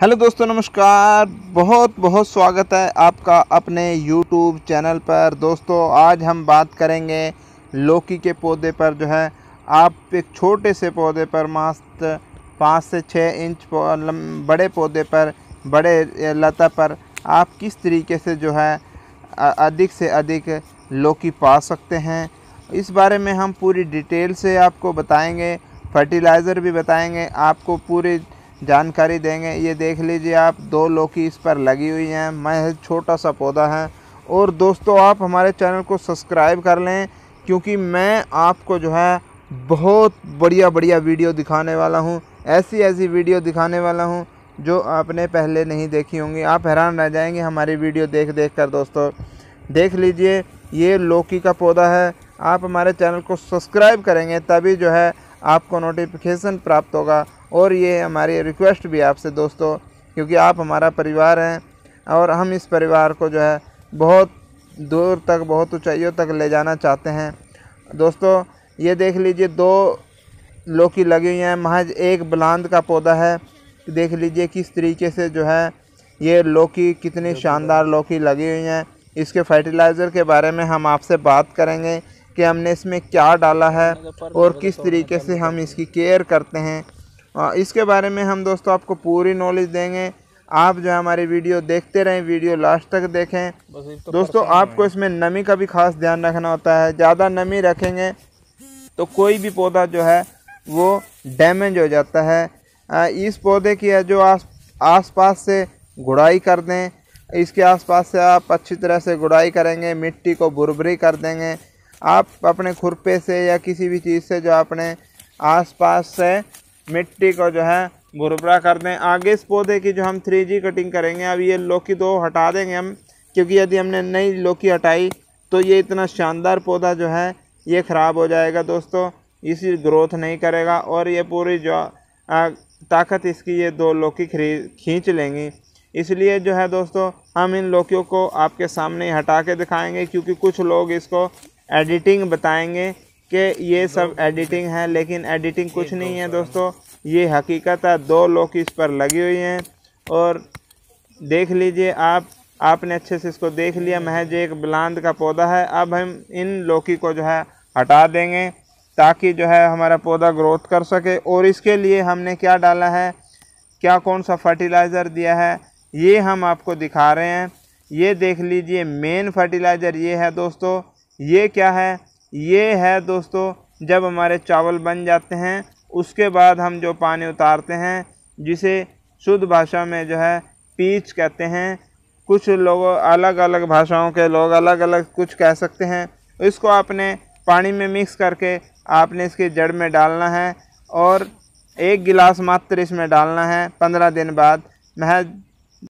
Hello दोस्तों नमस्कार बहुत बहुत स्वागत है आपका अपने यूट्यूब चैनल पर दोस्तों आज हम बात करेंगे लौकी के पौधे पर जो है आप एक छोटे से पौधे पर मास्त पाँच से छः इंच बड़े पौधे पर बड़े लता पर आप किस तरीके से जो है अधिक से अधिक लौकी पा सकते हैं इस बारे में हम पूरी डिटेल से आपको बताएंगे फर्टिलाइज़र भी बताएंगे आपको पूरी जानकारी देंगे ये देख लीजिए आप दो लौकी इस पर लगी हुई हैं मैं छोटा सा पौधा है और दोस्तों आप हमारे चैनल को सब्सक्राइब कर लें क्योंकि मैं आपको जो है बहुत बढ़िया बढ़िया वीडियो दिखाने वाला हूँ ऐसी ऐसी वीडियो दिखाने वाला हूँ जो आपने पहले नहीं देखी होंगी आप हैरान रह जाएंगे हमारी वीडियो देख देख कर दोस्तों देख लीजिए ये लौकी का पौधा है आप हमारे चैनल को सब्सक्राइब करेंगे तभी जो है आपको नोटिफिकेशन प्राप्त होगा और ये हमारी रिक्वेस्ट भी आपसे दोस्तों क्योंकि आप हमारा परिवार हैं और हम इस परिवार को जो है बहुत दूर तक बहुत ऊंचाइयों तक ले जाना चाहते हैं दोस्तों ये देख लीजिए दो लौकी लगी हुई हैं महज एक बुलंद का पौधा है देख लीजिए किस तरीके से जो है ये लौकी कितनी शानदार लौकी लगी हुई हैं इसके फर्टिलाइज़र के बारे में हम आपसे बात करेंगे कि हमने इसमें क्या डाला है और किस तो तरीके से हम इसकी केयर करते हैं इसके बारे में हम दोस्तों आपको पूरी नॉलेज देंगे आप जो हमारी वीडियो देखते रहें वीडियो लास्ट तक देखें तो दोस्तों आपको इसमें नमी का भी खास ध्यान रखना होता है ज़्यादा नमी रखेंगे तो कोई भी पौधा जो है वो डैमेज हो जाता है इस पौधे की है जो आस आस पास से गुड़ाई कर दें इसके आसपास से आप अच्छी तरह से गुड़ाई करेंगे मिट्टी को भुरभुरी कर देंगे आप अपने खुरपे से या किसी भी चीज़ से जो आपने आसपास से मिट्टी को जो है भुरभुरा कर दें आगे इस पौधे की जो हम थ्री जी कटिंग करेंगे अब ये लौकी दो हटा देंगे हम क्योंकि यदि हमने नई लौकी हटाई तो ये इतना शानदार पौधा जो है ये ख़राब हो जाएगा दोस्तों इसी ग्रोथ नहीं करेगा और ये पूरी जो आ, ताकत इसकी ये दो लौकी खींच लेंगी इसलिए जो है दोस्तों हम इन लौकियों को आपके सामने हटा के दिखाएंगे क्योंकि कुछ लोग इसको एडिटिंग बताएंगे कि ये सब एडिटिंग हाँ। है लेकिन एडिटिंग कुछ नहीं तो है दोस्तों ये हकीकत है दो लोग इस पर लगी हुई हैं और देख लीजिए आप आपने अच्छे से इसको देख लिया महज एक बुलंद का पौधा है अब हम इन लौकी को जो है हटा देंगे ताकि जो है हमारा पौधा ग्रोथ कर सके और इसके लिए हमने क्या डाला है क्या कौन सा फर्टिलाइज़र दिया है ये हम आपको दिखा रहे हैं ये देख लीजिए मेन फर्टिलाइज़र ये है दोस्तों ये क्या है ये है दोस्तों जब हमारे चावल बन जाते हैं उसके बाद हम जो पानी उतारते हैं जिसे शुद्ध भाषा में जो है पीच कहते हैं कुछ लोग अलग अलग भाषाओं के लोग अलग अलग कुछ कह सकते हैं इसको आपने पानी में मिक्स करके आपने इसकी जड़ में डालना है और एक गिलास मात्र इसमें डालना है पंद्रह दिन बाद महज